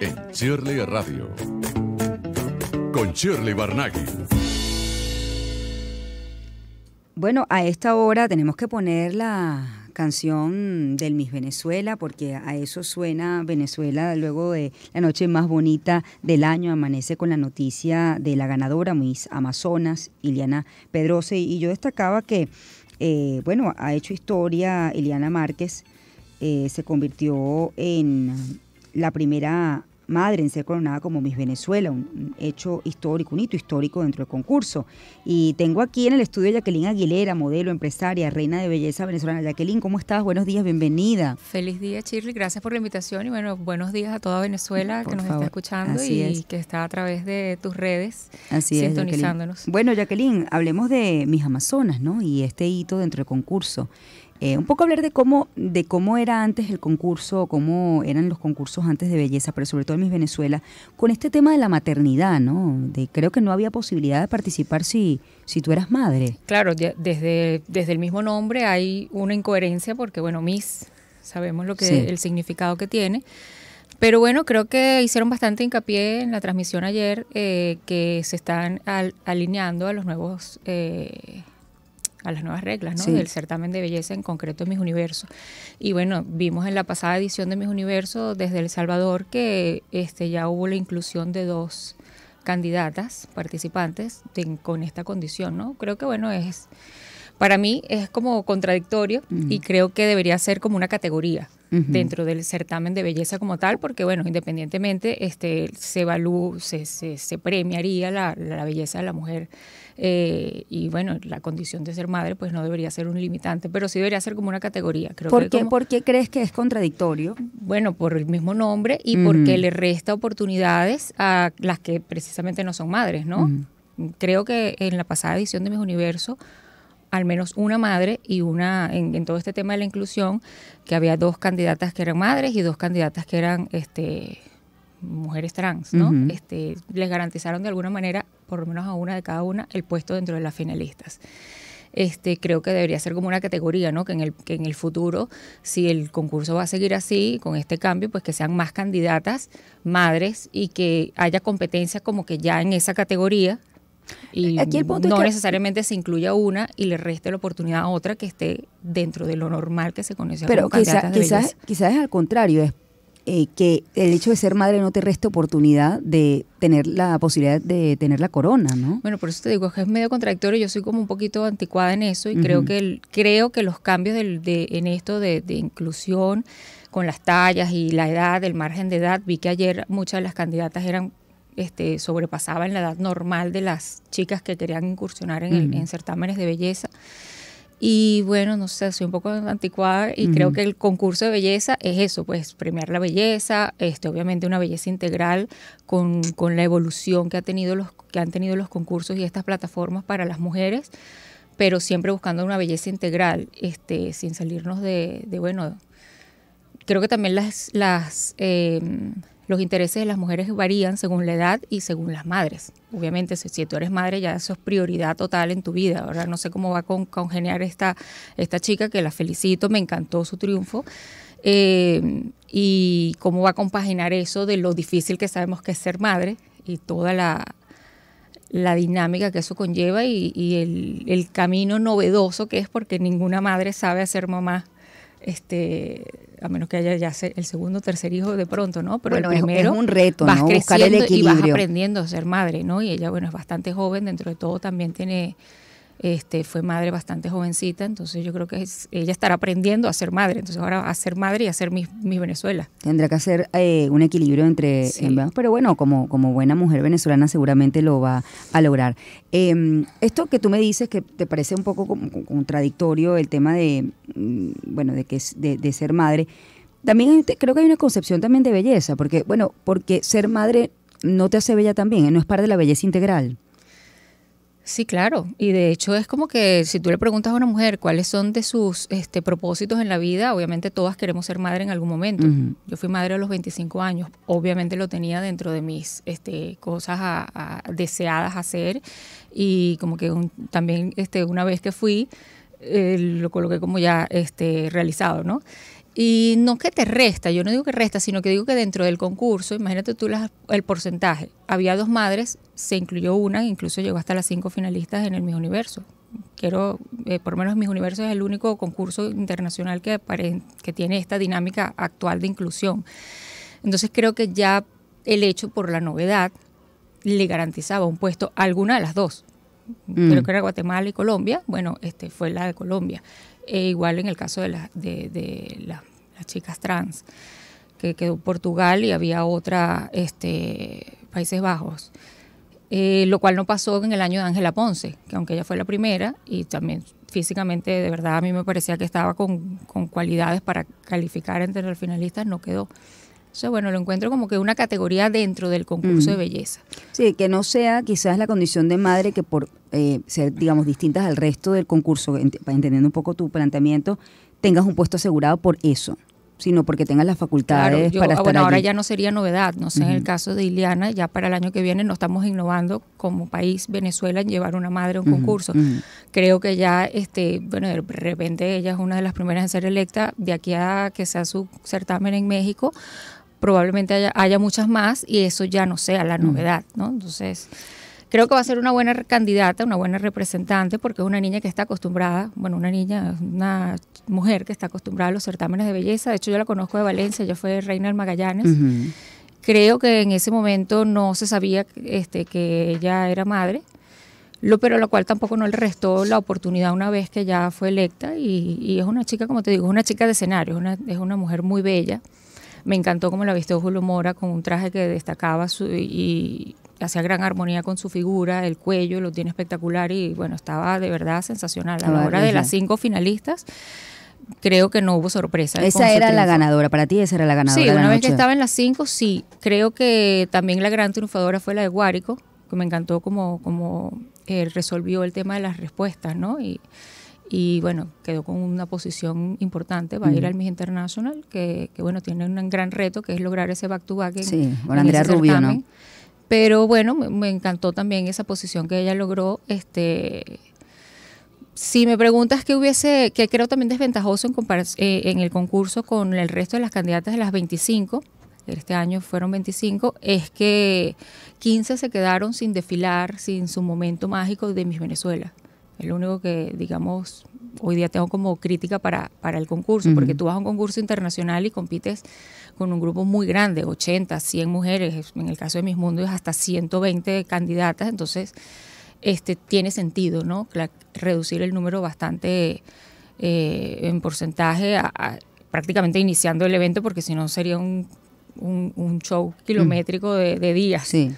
en Shirley Radio. Con Shirley Barnaghi. Bueno, a esta hora tenemos que poner la canción del Miss Venezuela, porque a eso suena Venezuela luego de la noche más bonita del año. Amanece con la noticia de la ganadora Miss Amazonas, Iliana Pedrosa. Y yo destacaba que, eh, bueno, ha hecho historia Iliana Márquez. Eh, se convirtió en la primera madre en ser coronada como Miss Venezuela, un hecho histórico, un hito histórico dentro del concurso. Y tengo aquí en el estudio Jacqueline Aguilera, modelo, empresaria, reina de belleza venezolana. Jacqueline, ¿cómo estás? Buenos días, bienvenida. Feliz día, Shirley, gracias por la invitación y bueno, buenos días a toda Venezuela que nos está escuchando y que está a través de tus redes Así sintonizándonos. Bueno, Jacqueline, hablemos de mis Amazonas, ¿no? Y este hito dentro del concurso. Eh, un poco hablar de cómo, de cómo era antes el concurso, cómo eran los concursos antes de belleza, pero sobre todo en Miss Venezuela, con este tema de la maternidad, ¿no? creo que no había posibilidad de participar si, si tú eras madre. Claro, desde, desde el mismo nombre hay una incoherencia porque, bueno, Miss, sabemos lo que el significado que tiene. Pero bueno, creo que hicieron bastante hincapié en la transmisión ayer eh, que se están alineando a los nuevos... Eh, las nuevas reglas ¿no? del certamen de belleza, en concreto Mis Universo. Y bueno, vimos en la pasada edición de Mis Universo desde El Salvador que este, ya hubo la inclusión de dos candidatas participantes con esta condición, ¿no? Creo que bueno, es para mí es como contradictorio y creo que debería ser como una categoría dentro del certamen de belleza como tal, porque bueno, independientemente este, se se, premiaría la, belleza de la mujer eh, y bueno, la condición de ser madre pues no debería ser un limitante, pero sí debería ser como una categoría. Creo ¿Por, qué, ¿Por qué crees que es contradictorio? Bueno, por el mismo nombre y porque le resta oportunidades a las que precisamente no son madres, ¿no? Creo que en la pasada edición de Mis Universo al menos una madre y una, en, todo este tema de la inclusión, que había dos candidatas que eran madres y dos candidatas que eran este, mujeres trans, ¿no? este, les garantizaron de alguna manera, por lo menos a una de cada una, el puesto dentro de las finalistas. Este, creo que debería ser como una categoría, ¿no? Que en, el, que en el futuro, si el concurso va a seguir así, con este cambio, pues que sean más candidatas, madres, y que haya competencia como que ya en esa categoría, y Aquí no necesariamente se incluya una y le reste la oportunidad a otra que esté dentro de lo normal que se conoce Pero quizás quizás, quizás es al contrario, es eh, que el hecho de ser madre no te resta oportunidad de tener la posibilidad de tener la corona, ¿no? Bueno, por eso te digo que es medio contradictorio. Yo soy como un poquito anticuada en eso y creo que creo que los cambios de, en esto de, de inclusión con las tallas y la edad, el margen de edad, vi que ayer muchas de las candidatas eran este, en la edad normal de las chicas que querían incursionar en, certámenes de belleza. Y bueno, no sé, soy un poco anticuada y creo que el concurso de belleza es eso, pues premiar la belleza, este, obviamente una belleza integral con, con, la evolución que, ha tenido los, que han tenido los concursos y estas plataformas para las mujeres, pero siempre buscando una belleza integral, este, sin salirnos de, bueno, creo que también las, em, los intereses de las mujeres varían según la edad y según las madres. Obviamente, si, tú eres madre, ya eso es prioridad total en tu vida. Ahora no sé cómo va a congeniar esta, esta chica, que la felicito, me encantó su triunfo. Eh, y cómo va a compaginar eso de lo difícil que sabemos que es ser madre y toda la, la dinámica que eso conlleva y, el, camino novedoso que es porque ninguna madre sabe hacer mamá este, a menos que haya ya el segundo o tercer hijo de pronto, ¿no? Pero primero es un reto, vas creciendo y vas aprendiendo a ser madre, ¿no? Y ella, bueno, es bastante joven, dentro de todo también tiene este, fue madre bastante jovencita, entonces yo creo que ella estará aprendiendo a ser madre, entonces ahora a ser madre y a ser mis mi Venezuela. Tendrá que hacer eh, un equilibrio entre eh, pero bueno, como, buena mujer venezolana seguramente lo va a lograr. Em, esto que tú me dices que te parece un poco contradictorio, el tema de, mm, bueno, de, que es de, ser madre, también creo que hay una concepción también de belleza, porque, bueno, porque ser madre no te hace bella también, ¿eh? no es parte de la belleza integral. Sí, claro. Y de hecho es como que si tú le preguntas a una mujer cuáles son de sus este, propósitos en la vida, obviamente todas queremos ser madre en algún momento. Yo fui madre a los 25 años. Obviamente lo tenía dentro de mis este, cosas a, a deseadas hacer. Y como que también este, una vez que fui, eh, lo coloqué como ya este, realizado, ¿no? Y no que te resta, yo no digo que resta, sino que digo que dentro del concurso, imagínate tú el porcentaje. Había dos madres, se incluyó una, incluso llegó hasta las cinco finalistas en el mis Universo. Quiero, eh, por lo menos mis Universo es el único concurso internacional que, que tiene esta dinámica actual de inclusión. Entonces creo que ya el hecho por la novedad le garantizaba un puesto a alguna de las dos. Creo mm. que era Guatemala y Colombia. Bueno, este fue la de Colombia. E igual en el caso de, la, de, las chicas trans, que quedó Portugal y había otra, este, Países Bajos. Eh, lo cual no pasó en el año de Ángela Ponce, que aunque ella fue la primera y también físicamente de verdad a mí me parecía que estaba con, con cualidades para calificar entre los finalistas, no quedó bueno, lo encuentro como que una categoría dentro del concurso de mm. belleza. Sí, que no sea quizás la condición de madre que por eh, ser, digamos, distintas al resto del concurso, entendiendo un poco tu planteamiento, tengas un puesto asegurado por eso sino porque tengas las facultades para ah, estar bueno, ahora ya no sería novedad, no sé, en el caso de Iliana ya para el año que viene no estamos innovando como país Venezuela en llevar una madre a un concurso. Creo que ya, este, bueno, de repente ella es una de las primeras en ser electa, de aquí a que sea su certamen en México, probablemente haya, muchas más y eso ya no sea la mm. novedad, ¿no? Entonces, creo que va a ser una buena candidata, una buena representante, porque es una niña que está acostumbrada, bueno, una niña, una mujer que está acostumbrada a los certámenes de belleza. De hecho, yo la conozco de Valencia, ella fue reina del Magallanes. Creo que en ese momento no se sabía este, que ella era madre, lo, pero lo cual tampoco no le restó la oportunidad una vez que ya fue electa. Y, es una chica, como te digo, es una chica de escenario, es una mujer muy bella. Me encantó como la vistió Julio Mora con un traje que destacaba su, y hacía gran armonía con su figura, el cuello lo tiene espectacular y bueno, estaba de verdad sensacional. A la hora de las cinco finalistas, creo que no hubo sorpresa. Esa era la ganadora, para ti esa era la ganadora. Sí, una vez que estaba en las cinco, sí. Creo que también la gran triunfadora fue la de Guárico, que me encantó como, como eh, resolvió el tema de las respuestas, ¿no? Y, y bueno, quedó con una posición importante, va a ir al Miss International, que, bueno, tiene un gran reto que es lograr ese back-to-back sí, con Andrea Rubio, Pero bueno, me, encantó también esa posición que ella logró, este... Si me preguntas qué hubiese, que creo también desventajoso en, eh, en el concurso con el resto de las candidatas de las 25, este año fueron 25, es que 15 se quedaron sin desfilar, sin su momento mágico de Miss Venezuela. Es único que, digamos, hoy día tengo como crítica para, para el concurso, porque tú vas a un concurso internacional y compites con un grupo muy grande, 80, 100 mujeres, en el caso de Mis es hasta 120 candidatas, entonces este tiene sentido, ¿no? Reducir el número bastante eh, en porcentaje prácticamente iniciando el evento, porque si no sería un, show mm. kilométrico de, de días. Sí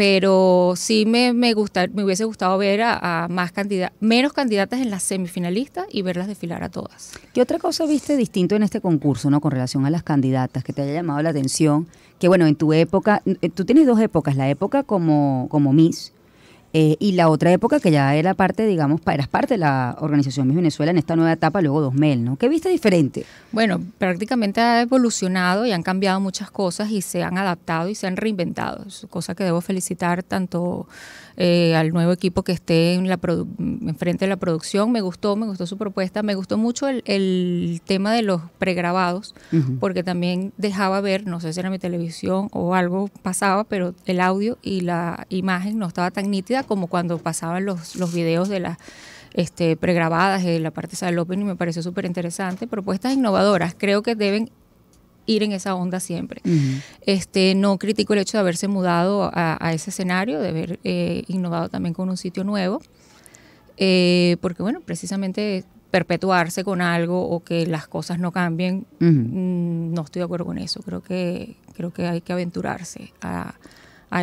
pero sí me, me, me hubiese gustado ver a, más menos candidatas en las semifinalistas y verlas desfilar a todas. ¿Qué otra cosa viste distinto en este concurso, no, con relación a las candidatas que te haya llamado la atención? Que bueno, en tu época, eh, tú tienes dos épocas, la época como, como Miss, eh, y la otra época que ya era parte, digamos, eras parte de la organización Miss Venezuela en esta nueva etapa, luego 2000, ¿no? ¿Qué viste diferente? Bueno, prácticamente ha evolucionado y han cambiado muchas cosas y se han adaptado y se han reinventado, es cosa que debo felicitar tanto eh, al nuevo equipo que esté en la de la producción. Me gustó, me gustó su propuesta, me gustó mucho el, tema de los pregrabados, porque también dejaba ver, no sé si era mi televisión o algo pasaba, pero el audio y la imagen no estaba tan nítida como cuando pasaban los, los videos de las este, pregrabadas, en eh, la parte del opening, me pareció súper interesante. Propuestas innovadoras, creo que deben ir en esa onda siempre. este, no critico el hecho de haberse mudado a, ese escenario, de haber eh, innovado también con un sitio nuevo, eh, porque bueno, precisamente perpetuarse con algo o que las cosas no cambien, mm, no estoy de acuerdo con eso. Creo que, creo que hay que aventurarse a,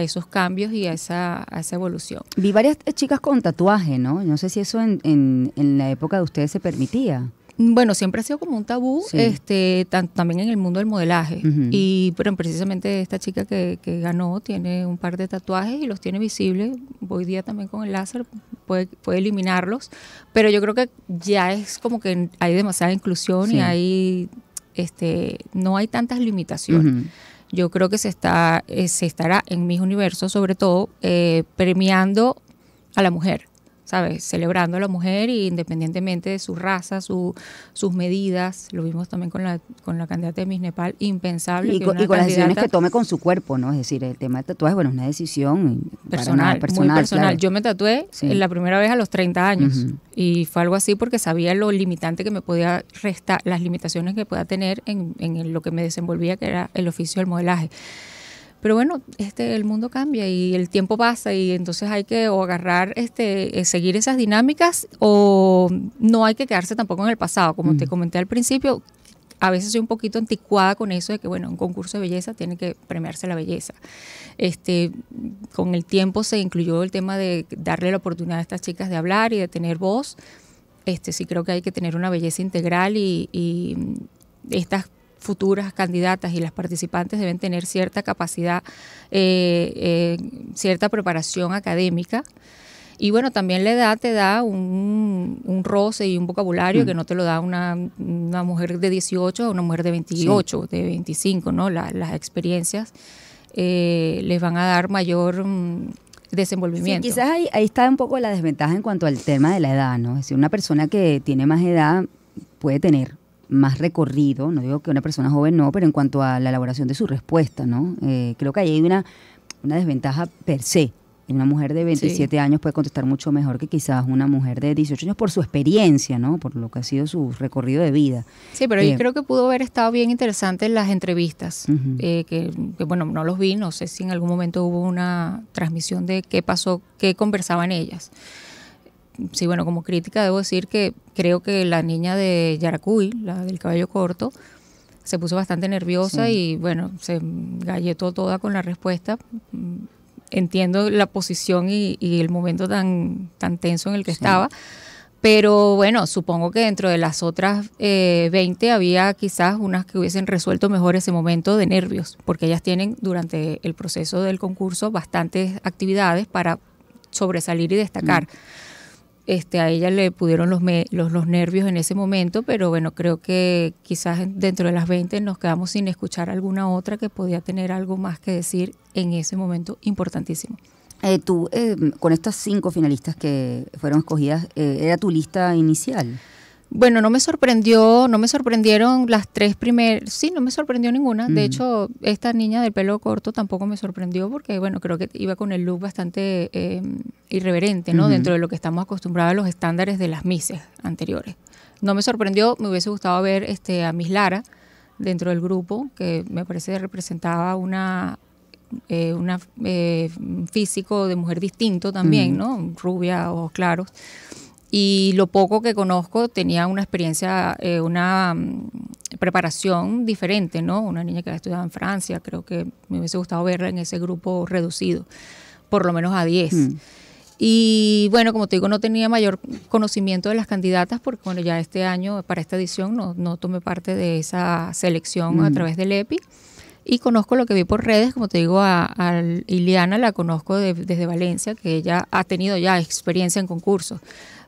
esos cambios y a esa, a esa evolución. Vi varias chicas con tatuaje, ¿no? No sé si eso en, en, en la época de ustedes se permitía. Bueno, siempre ha sido como un tabú, este, también en el mundo del modelaje. Y pero precisamente esta chica que, ganó tiene un par de tatuajes y los tiene visibles. Hoy día también con el láser puede, eliminarlos. Pero yo creo que ya es como que hay demasiada inclusión y hay, este, no hay tantas limitaciones. yo creo que se está eh, se estará en mis universos sobre todo eh, premiando a la mujer ¿sabes? Celebrando a la mujer y independientemente de su raza, su, sus medidas. Lo vimos también con la, con la candidata de Miss Nepal, impensable. Y, con, las decisiones que tome con su cuerpo, ¿no? Es decir, el tema del tatuaje, bueno, es una decisión eh, personal. personal, personal. Yo me tatué la primera vez a los 30 años y fue algo así porque sabía lo limitante que me podía restar, las limitaciones que pueda tener en, en lo que me desenvolvía, que era el oficio del modelaje. Pero bueno, este, el mundo cambia y el tiempo pasa y entonces hay que o agarrar, este, eh, seguir esas dinámicas o no hay que quedarse tampoco en el pasado. Como te mm. comenté al principio, a veces soy un poquito anticuada con eso de que, bueno, un concurso de belleza tiene que premiarse la belleza. Este, con el tiempo se incluyó el tema de darle la oportunidad a estas chicas de hablar y de tener voz. Este, sí creo que hay que tener una belleza integral y, y estas futuras candidatas y las participantes deben tener cierta capacidad, eh, eh, cierta preparación académica. Y bueno, también la edad te da un, un roce y un vocabulario que mm. no te lo da una, una mujer de 18 o una mujer de 28, de 25, ¿no? las experiencias eh, les van a dar mayor mm, desenvolvimiento. quizás ahí, ahí está un poco la desventaja en cuanto al tema de la edad, ¿no? Es decir, una persona que tiene más edad puede tener más recorrido, no digo que una persona joven no, pero en cuanto a la elaboración de su respuesta, ¿no? Eh, creo que ahí hay una, una desventaja per se. Una mujer de 27 años puede contestar mucho mejor que quizás una mujer de 18 años por su experiencia, ¿no? Por lo que ha sido su recorrido de vida. Sí, pero yo eh, creo que pudo haber estado bien interesante en las entrevistas, eh, que, bueno, no los vi, no sé si en algún momento hubo una transmisión de qué pasó, qué conversaban ellas sí, bueno, como crítica debo decir que creo que la niña de Yaracuy, la del cabello corto, se puso bastante nerviosa y bueno, se galletó toda con la respuesta. Entiendo la posición y, el momento tan, tan tenso en el que estaba. Pero bueno, supongo que dentro de las otras 20 eh, había quizás unas que hubiesen resuelto mejor ese momento de nervios, porque ellas tienen durante el proceso del concurso bastantes actividades para sobresalir y destacar. Mm este, a ella le pudieron los, los, los, nervios en ese momento, pero bueno, creo que quizás dentro de las 20 nos quedamos sin escuchar alguna otra que podía tener algo más que decir en ese momento importantísimo. Eh, tú, eh, con estas cinco finalistas que fueron escogidas, eh, ¿era tu lista inicial? Bueno, no me sorprendió, no me sorprendieron las tres primeras, sí, no me sorprendió ninguna. De hecho, esta niña del pelo corto tampoco me sorprendió porque, bueno, creo que iba con el look bastante em, irreverente, ¿no? Dentro de lo que estamos acostumbrados a los estándares de las mises anteriores. No me sorprendió, me hubiese gustado ver este, a Miss Lara dentro del grupo, que me parece que representaba una, eh, una eh, físico de mujer distinto también, ¿no? Rubia, o claros y lo poco que conozco tenía una experiencia, eh, una mm, preparación diferente, ¿no? Una niña que había estudiado en Francia, creo que me hubiese gustado verla en ese grupo reducido, por lo menos a 10. Mm. Y bueno, como te digo, no tenía mayor conocimiento de las candidatas porque bueno, ya este año, para esta edición, no, tomé parte de esa selección a mm. través del EPI. Y conozco lo que vi por redes, como te digo, a, a Iliana la conozco desde Valencia, que ella ha tenido ya experiencia en concursos.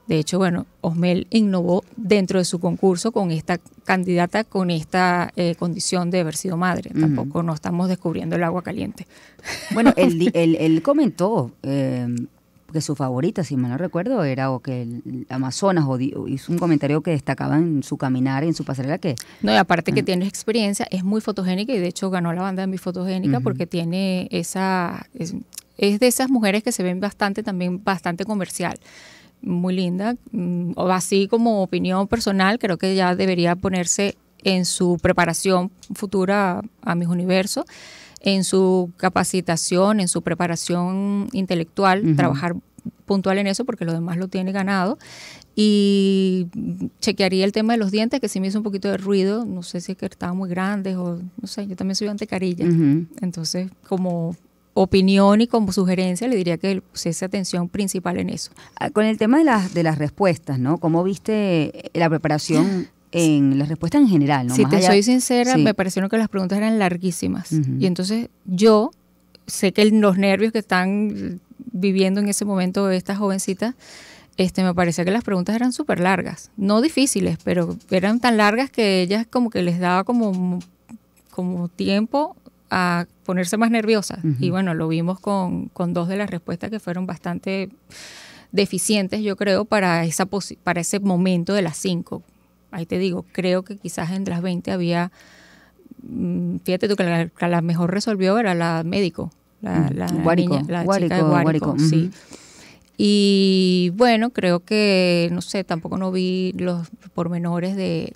De hecho, bueno, Osmel innovó dentro de su concurso con esta candidata con esta eh, condición de haber sido madre. Tampoco no estamos descubriendo el agua caliente. Bueno, él, comentó em, que su favorita, si mal no recuerdo, era o que Amazonas o, hizo un comentario que destacaba en su caminar y en su pasarela que... No, y aparte que ah. tiene experiencia, es muy fotogénica y de hecho ganó la banda de mi fotogénica porque tiene esa... es de esas mujeres que se ven bastante, también bastante comercial muy linda. Mm, o así como opinión personal, creo que ya debería ponerse en su preparación futura a mis universos, en su capacitación, en su preparación intelectual, trabajar puntual en eso porque lo demás lo tiene ganado. Y chequearía el tema de los dientes, que sí me hizo un poquito de ruido, no sé si es que estaban muy grandes o no sé, yo también soy antecarilla. Entonces, como opinión y como sugerencia le diría que esa atención principal en eso. Ah, con el tema de las, de las respuestas, ¿no? ¿Cómo viste la preparación en las respuestas en general? Si te soy sincera, me parecieron que las preguntas eran larguísimas. Y entonces yo sé que los nervios que están viviendo en ese momento estas jovencitas, este, me parecía que las preguntas eran súper largas. No difíciles, pero eran tan largas que ellas como que les daba como como tiempo a ponerse más nerviosa Y bueno, lo vimos con, con, dos de las respuestas que fueron bastante deficientes, yo creo, para, esa para ese momento de las cinco. Ahí te digo, creo que quizás entre las 20 había, mm, fíjate tú que la, mejor resolvió era la médico, la, la, la chica de sí. Y bueno, creo que, no sé, tampoco no vi los pormenores de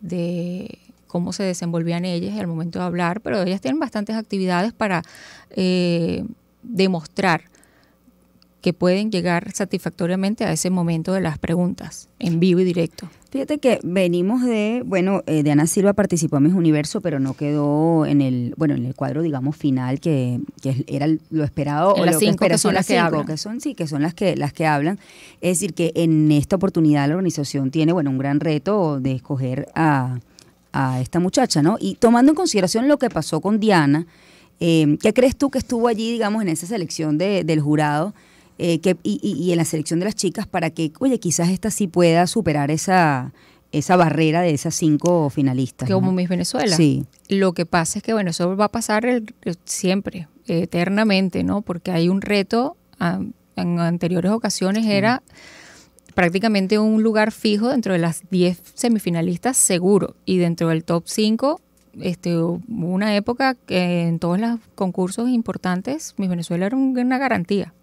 cómo se desenvolvían ellas al momento de hablar, pero ellas tienen bastantes actividades para eh, demostrar que pueden llegar satisfactoriamente a ese momento de las preguntas en vivo y directo. Fíjate que venimos de, bueno, eh, Diana Silva participó en Mis Universo, pero no quedó en el, bueno, en el cuadro, digamos, final que, era lo esperado o las cinco, que, que, son que hablan, sí, que son las que las que hablan. Es decir, que en esta oportunidad la organización tiene, bueno, un gran reto de escoger a a esta muchacha, ¿no? Y tomando en consideración lo que pasó con Diana, eh, ¿qué crees tú que estuvo allí, digamos, en esa selección del jurado eh, que, y, en la selección de las chicas para que, oye, quizás esta sí pueda superar esa, esa barrera de esas cinco finalistas? Como mis Miss Venezuela. Sí. Lo que pasa es que, bueno, eso va a pasar siempre, eternamente, ¿no? Porque hay un reto, en anteriores ocasiones era prácticamente un lugar fijo dentro de las 10 semifinalistas seguro y dentro del top 5 este, una época que en todos los concursos importantes mi Venezuela era una garantía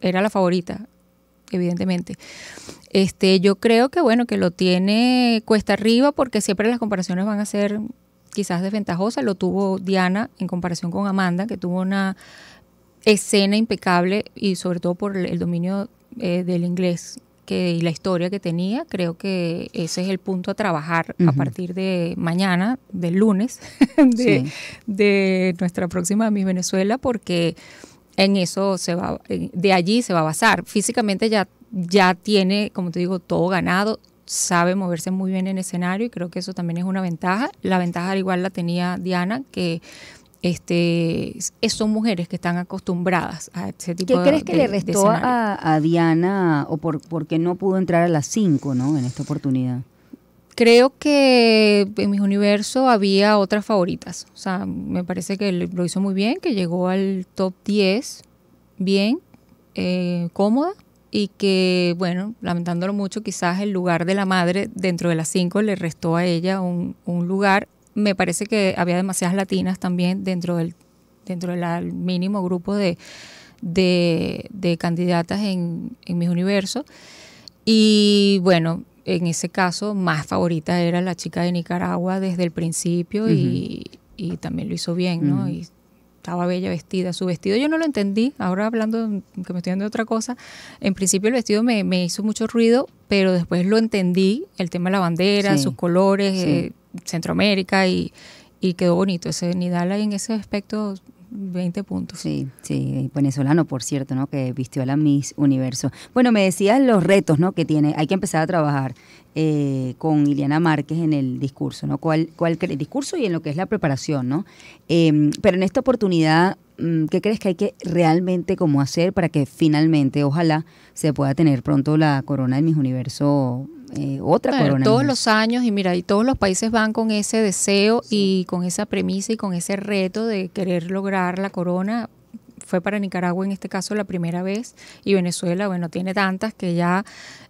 era la favorita evidentemente este yo creo que bueno que lo tiene cuesta arriba porque siempre las comparaciones van a ser quizás desventajosas lo tuvo Diana en comparación con Amanda que tuvo una escena impecable y sobre todo por el dominio eh, del inglés y la historia que tenía. Creo que ese es el punto a trabajar a partir de mañana, del lunes, de, nuestra próxima Miss Venezuela, porque en eso se va, de allí se va a basar. Físicamente ya, ya tiene, como te digo, todo ganado, sabe moverse muy bien en escenario y creo que eso también es una ventaja. La ventaja al igual la tenía Diana, que este, son mujeres que están acostumbradas a ese tipo de ¿Qué crees que le restó a, Diana o por, qué no pudo entrar a las 5 ¿no? en esta oportunidad? Creo que en mis universo había otras favoritas. O sea, me parece que lo hizo muy bien, que llegó al top 10 bien, eh, cómoda y que, bueno, lamentándolo mucho, quizás el lugar de la madre dentro de las cinco le restó a ella un, un lugar me parece que había demasiadas latinas también dentro del, dentro del mínimo grupo de, de, candidatas en, en mis universos. Y bueno, en ese caso, más favorita era la chica de Nicaragua desde el principio y, también lo hizo bien, ¿no? Y estaba bella vestida. Su vestido yo no lo entendí, ahora hablando, que me estoy dando otra cosa, en principio el vestido me, hizo mucho ruido, pero después lo entendí, el tema de la bandera, sus colores, eh, Centroamérica y, quedó bonito. Ese Nidal en ese aspecto 20 puntos. Sí, sí, venezolano, por cierto, ¿no? Que vistió la Miss Universo. Bueno, me decías los retos, ¿no? Que tiene, hay que empezar a trabajar eh, con Iliana Márquez en el discurso, ¿no? ¿Cuál, cuál el discurso y en lo que es la preparación, ¿no? Em, pero en esta oportunidad Mm, ¿qué crees que hay que realmente como hacer para que finalmente, ojalá, se pueda tener pronto la corona de mis universo, eh, otra corona? Todos los años, y mira, y todos los países van con ese deseo y con esa premisa y con ese reto de querer lograr la corona fue para Nicaragua en este caso la primera vez y Venezuela, bueno, tiene tantas que ya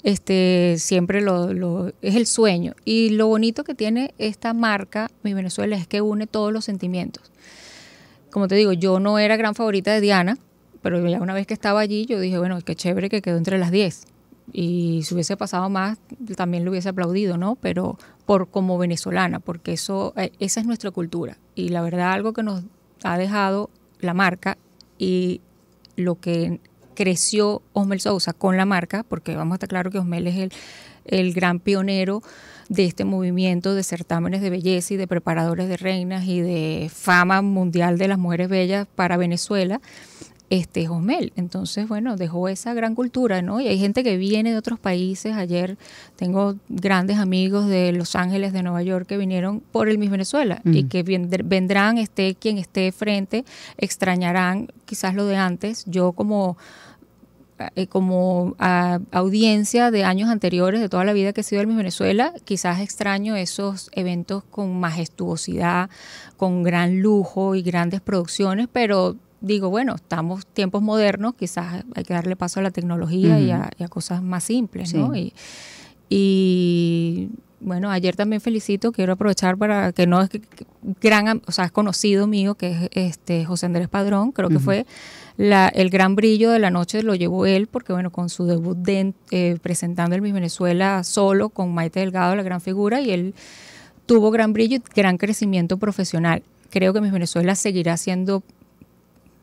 este, siempre lo, es el sueño. Y lo bonito que tiene esta marca, mi Venezuela, es que une todos los sentimientos como te digo, yo no era gran favorita de Diana, pero una vez que estaba allí, yo dije, bueno, qué chévere que quedó entre las 10. Y si hubiese pasado más, también lo hubiese aplaudido, ¿no? Pero por como venezolana, porque eso, eh, esa es nuestra cultura. Y la verdad, algo que nos ha dejado la marca y lo que creció Osmel Sousa con la marca, porque vamos a estar claro que Osmel es el gran pionero de este movimiento de certámenes de belleza y de preparadores de reinas y de fama mundial de las mujeres bellas para Venezuela, este Josmel. Entonces, bueno, dejó esa gran cultura, ¿no? Y hay gente que viene de otros países. Ayer tengo grandes amigos de Los Ángeles, de Nueva York, que vinieron por el Miss Venezuela y mm. que vendrán, esté quien esté frente, extrañarán quizás lo de antes. Yo como eh, como audiencia de años anteriores, de toda la vida que he sido en Venezuela, quizás extraño esos eventos con majestuosidad, con gran lujo y grandes producciones, pero digo, bueno, estamos tiempos modernos, quizás hay que darle paso a la tecnología y, a, cosas más simples, ¿no? Y, bueno, ayer también felicito, quiero aprovechar para que no es que gran, o sea, es conocido mío, que es este José Andrés Padrón, creo que fue la, el gran brillo de la noche lo llevó él, porque bueno, con su debut eh, presentando el Miss Venezuela solo, con Maite Delgado, la gran figura, y él tuvo gran brillo y gran crecimiento profesional. Creo que Miss Venezuela seguirá siendo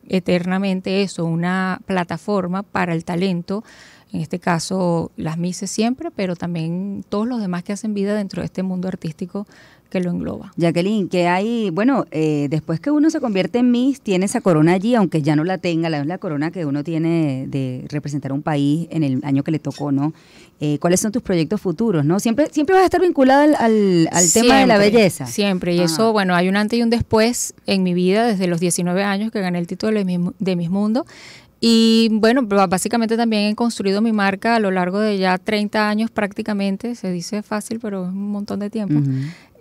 eternamente eso, una plataforma para el talento, en este caso las Mises siempre, pero también todos los demás que hacen vida dentro de este mundo artístico que lo engloba. Jacqueline, que hay, bueno, eh, después que uno se convierte en Miss, tiene esa corona allí, aunque ya no la tenga, la, la corona que uno tiene de representar un país en el año que le tocó, ¿no? Eh, ¿Cuáles son tus proyectos futuros, no? Siempre, siempre vas a estar vinculada al, tema de la belleza. Siempre, y eso, ah. bueno, hay un antes y un después en mi vida, desde los 19 años que gané el título de de Miss Mundo, y bueno, básicamente también he construido mi marca a lo largo de ya 30 años prácticamente, se dice fácil, pero es un montón de tiempo,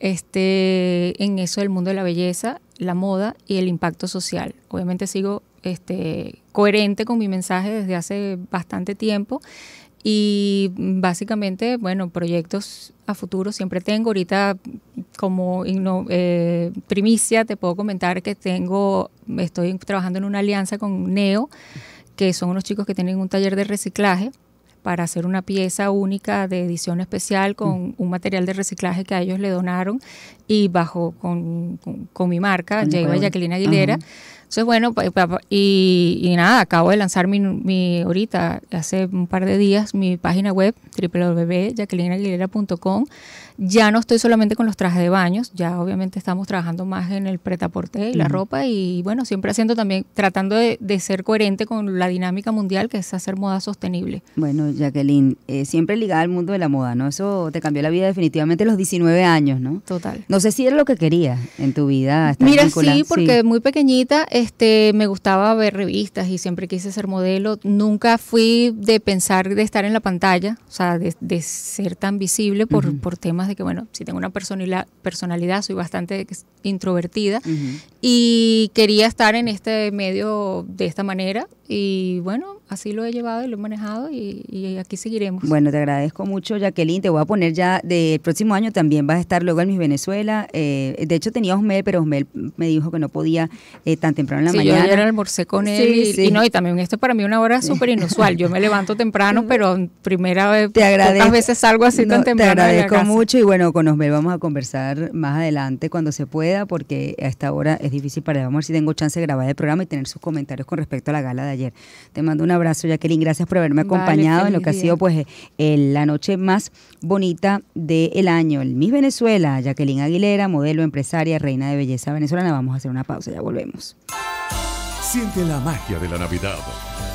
este, en eso del mundo de la belleza, la moda y el impacto social. Obviamente sigo este, coherente con mi mensaje desde hace bastante tiempo y básicamente, bueno, proyectos a futuro siempre tengo. Ahorita, como eh, primicia, te puedo comentar que tengo, estoy trabajando en una alianza con Neo, que son unos chicos que tienen un taller de reciclaje para hacer una pieza única de edición especial con mm. un material de reciclaje que a ellos le donaron y bajo con, con, mi marca, Lleva Jacqueline Aguilera. Entonces, bueno, pues, y, nada, acabo de lanzar mi, ahorita, hace un par de días, mi página web, www.jaquelineaguilera.com. Ya no estoy solamente con los trajes de baños, ya obviamente estamos trabajando más en el pretaporte y la ropa, y bueno, siempre haciendo también, tratando de, ser coherente con la dinámica mundial, que es hacer moda sostenible. Bueno, Jacqueline, eh, siempre ligada al mundo de la moda, ¿no? Eso te cambió la vida definitivamente los 19 años, ¿no? Total. No sé si era lo que querías en tu vida. Mira, sí, porque muy pequeñita este, me gustaba ver revistas y siempre quise ser modelo. Nunca fui de pensar de estar en la pantalla, o sea, de, de ser tan visible por, por, temas de que, bueno, si tengo una personalidad, soy bastante introvertida y quería estar en este medio de esta manera y bueno, así lo he llevado y lo he manejado y, aquí seguiremos. Bueno, te agradezco mucho, Jacqueline. Te voy a poner ya del próximo año también vas a estar luego en Miss Venezuela. Eh, de hecho, tenía Osmel, pero Osmel me dijo que no podía eh, tan la mañana. Yo ayer almorcé con él y, también esto para mí una hora súper inusual. Yo me levanto temprano, pero primera vez, te agradezco, veces algo así tan temprano. Te agradezco mucho y bueno, con Osbel vamos a conversar más adelante cuando se pueda, porque a esta hora es difícil para ver si tengo chance de grabar el programa y tener sus comentarios con respecto a la gala de ayer. Te mando un abrazo, Jacqueline. Gracias por haberme acompañado en lo que ha sido pues la noche más bonita del año. El Miss Venezuela, Jacqueline Aguilera, modelo, empresaria, reina de belleza venezolana. Vamos a hacer una pausa, ya volvemos. Siente la magia de la Navidad.